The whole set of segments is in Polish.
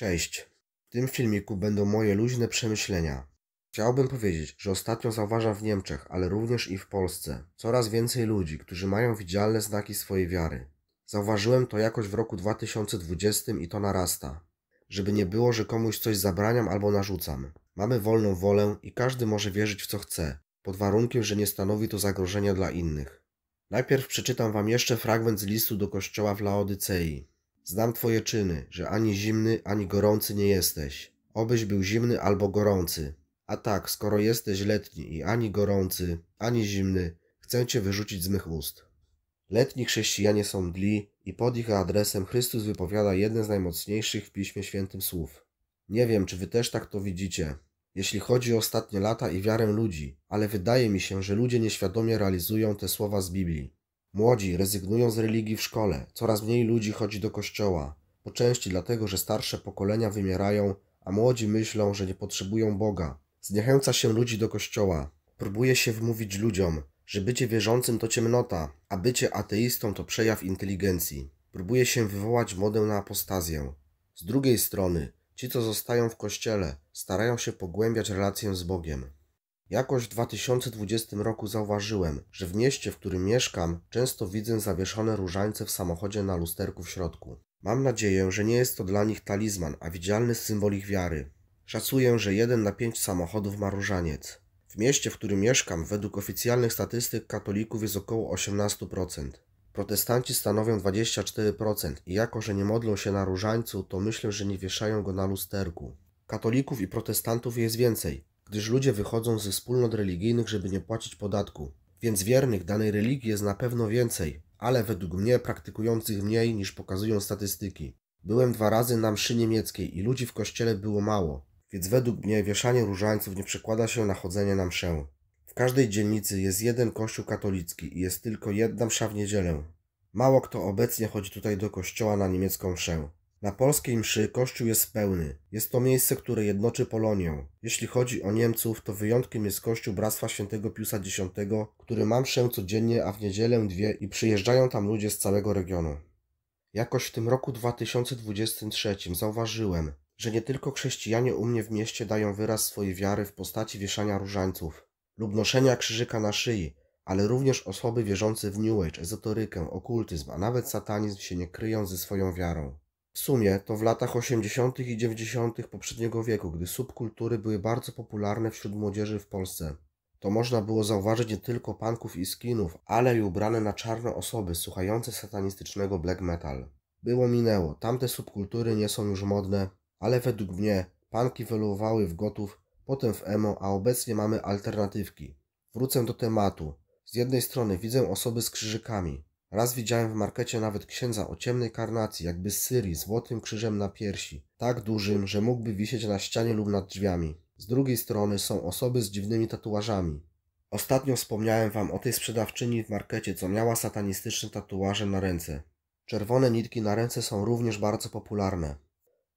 Cześć. W tym filmiku będą moje luźne przemyślenia. Chciałbym powiedzieć, że ostatnio zauważam w Niemczech, ale również i w Polsce, coraz więcej ludzi, którzy mają widzialne znaki swojej wiary. Zauważyłem to jakoś w roku 2020 i to narasta. Żeby nie było, że komuś coś zabraniam albo narzucam. Mamy wolną wolę i każdy może wierzyć w co chce, pod warunkiem, że nie stanowi to zagrożenia dla innych. Najpierw przeczytam wam jeszcze fragment z listu do kościoła w Laodycei. Znam twoje czyny, że ani zimny, ani gorący nie jesteś. Obyś był zimny albo gorący. A tak, skoro jesteś letni i ani gorący, ani zimny, chcę cię wyrzucić z mych ust. Letni chrześcijanie są mdli i pod ich adresem Chrystus wypowiada jedne z najmocniejszych w Piśmie Świętym słów. Nie wiem, czy wy też tak to widzicie, jeśli chodzi o ostatnie lata i wiarę ludzi, ale wydaje mi się, że ludzie nieświadomie realizują te słowa z Biblii. Młodzi rezygnują z religii w szkole, coraz mniej ludzi chodzi do kościoła, po części dlatego, że starsze pokolenia wymierają, a młodzi myślą, że nie potrzebują Boga. Zniechęca się ludzi do kościoła, próbuje się wmówić ludziom, że bycie wierzącym to ciemnota, a bycie ateistą to przejaw inteligencji. Próbuje się wywołać modę na apostazję. Z drugiej strony, ci, co zostają w kościele, starają się pogłębiać relację z Bogiem. Jakoś w 2020 roku zauważyłem, że w mieście, w którym mieszkam, często widzę zawieszone różańce w samochodzie na lusterku w środku. Mam nadzieję, że nie jest to dla nich talizman, a widzialny symbol ich wiary. Szacuję, że jeden na pięć samochodów ma różaniec. W mieście, w którym mieszkam, według oficjalnych statystyk katolików jest około 18%. Protestanci stanowią 24% i jako, że nie modlą się na różańcu, to myślę, że nie wieszają go na lusterku. Katolików i protestantów jest więcej, gdyż ludzie wychodzą ze wspólnot religijnych, żeby nie płacić podatku. Więc wiernych danej religii jest na pewno więcej, ale według mnie praktykujących mniej niż pokazują statystyki. Byłem dwa razy na mszy niemieckiej i ludzi w kościele było mało, więc według mnie wieszanie różańców nie przekłada się na chodzenie na mszę. W każdej dzielnicy jest jeden kościół katolicki i jest tylko jedna msza w niedzielę. Mało kto obecnie chodzi tutaj do kościoła na niemiecką mszę. Na polskiej mszy kościół jest pełny. Jest to miejsce, które jednoczy Polonię. Jeśli chodzi o Niemców, to wyjątkiem jest kościół Bractwa Świętego Piusa X, który ma mszę codziennie, a w niedzielę dwie i przyjeżdżają tam ludzie z całego regionu. Jakoś w tym roku 2023 zauważyłem, że nie tylko chrześcijanie u mnie w mieście dają wyraz swojej wiary w postaci wieszania różańców lub noszenia krzyżyka na szyi, ale również osoby wierzące w New Age, ezoterykę, okultyzm, a nawet satanizm się nie kryją ze swoją wiarą. W sumie to w latach 80. i 90. poprzedniego wieku, gdy subkultury były bardzo popularne wśród młodzieży w Polsce. To można było zauważyć nie tylko panków i skinów, ale i ubrane na czarno osoby słuchające satanistycznego black metal. Było minęło, tamte subkultury nie są już modne, ale według mnie panki wyluowały w gotów, potem w emo, a obecnie mamy alternatywki. Wrócę do tematu. Z jednej strony widzę osoby z krzyżykami, Raz widziałem w markecie nawet księdza o ciemnej karnacji, jakby z Syrii, złotym krzyżem na piersi, tak dużym, że mógłby wisieć na ścianie lub nad drzwiami. Z drugiej strony są osoby z dziwnymi tatuażami. Ostatnio wspomniałem wam o tej sprzedawczyni w markecie, co miała satanistyczne tatuaże na ręce. Czerwone nitki na ręce są również bardzo popularne.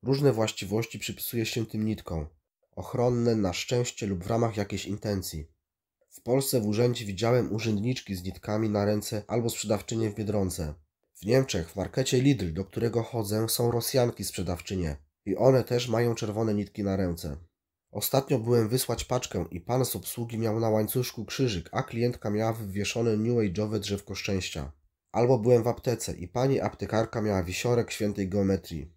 Różne właściwości przypisuje się tym nitkom. Ochronne, na szczęście lub w ramach jakiejś intencji. W Polsce w urzędzie widziałem urzędniczki z nitkami na ręce albo sprzedawczynie w Biedronce. W Niemczech w markecie Lidl, do którego chodzę, są Rosjanki sprzedawczynie i one też mają czerwone nitki na ręce. Ostatnio byłem wysłać paczkę i pan z obsługi miał na łańcuszku krzyżyk, a klientka miała wywieszone New Age'owe drzewko szczęścia. Albo byłem w aptece i pani aptekarka miała wisiorek świętej geometrii.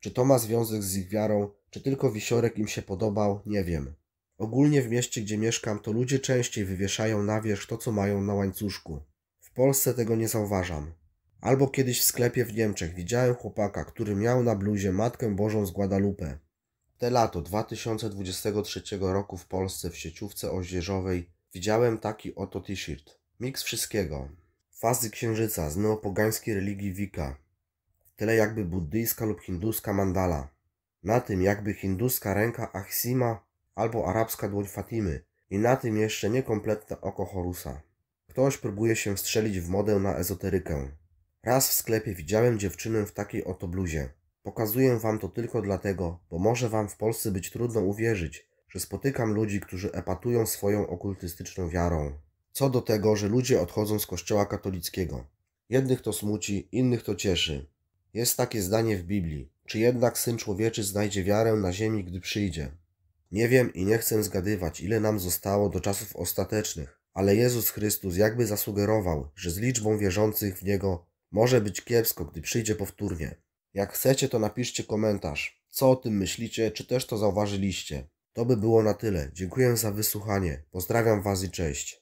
Czy to ma związek z ich wiarą, czy tylko wisiorek im się podobał, nie wiem. Ogólnie w mieście, gdzie mieszkam, to ludzie częściej wywieszają na wierzch to, co mają na łańcuszku. W Polsce tego nie zauważam. Albo kiedyś w sklepie w Niemczech widziałem chłopaka, który miał na bluzie Matkę Bożą z Guadalupe. Te lato 2023 roku w Polsce w sieciówce oździerzowej widziałem taki oto t-shirt. Miks wszystkiego. Fazy księżyca z neopogańskiej religii Wika. Tyle jakby buddyjska lub hinduska mandala. Na tym jakby hinduska ręka Achsima albo arabska dłoń Fatimy i na tym jeszcze niekompletne oko Horusa. Ktoś próbuje się strzelić w modę na ezoterykę. Raz w sklepie widziałem dziewczynę w takiej oto bluzie. Pokazuję wam to tylko dlatego, bo może wam w Polsce być trudno uwierzyć, że spotykam ludzi, którzy epatują swoją okultystyczną wiarą. Co do tego, że ludzie odchodzą z kościoła katolickiego. Jednych to smuci, innych to cieszy. Jest takie zdanie w Biblii. Czy jednak Syn Człowieczy znajdzie wiarę na ziemi, gdy przyjdzie? Nie wiem i nie chcę zgadywać, ile nam zostało do czasów ostatecznych, ale Jezus Chrystus jakby zasugerował, że z liczbą wierzących w Niego może być kiepsko, gdy przyjdzie powtórnie. Jak chcecie, to napiszcie komentarz, co o tym myślicie, czy też to zauważyliście. To by było na tyle. Dziękuję za wysłuchanie. Pozdrawiam Was i cześć.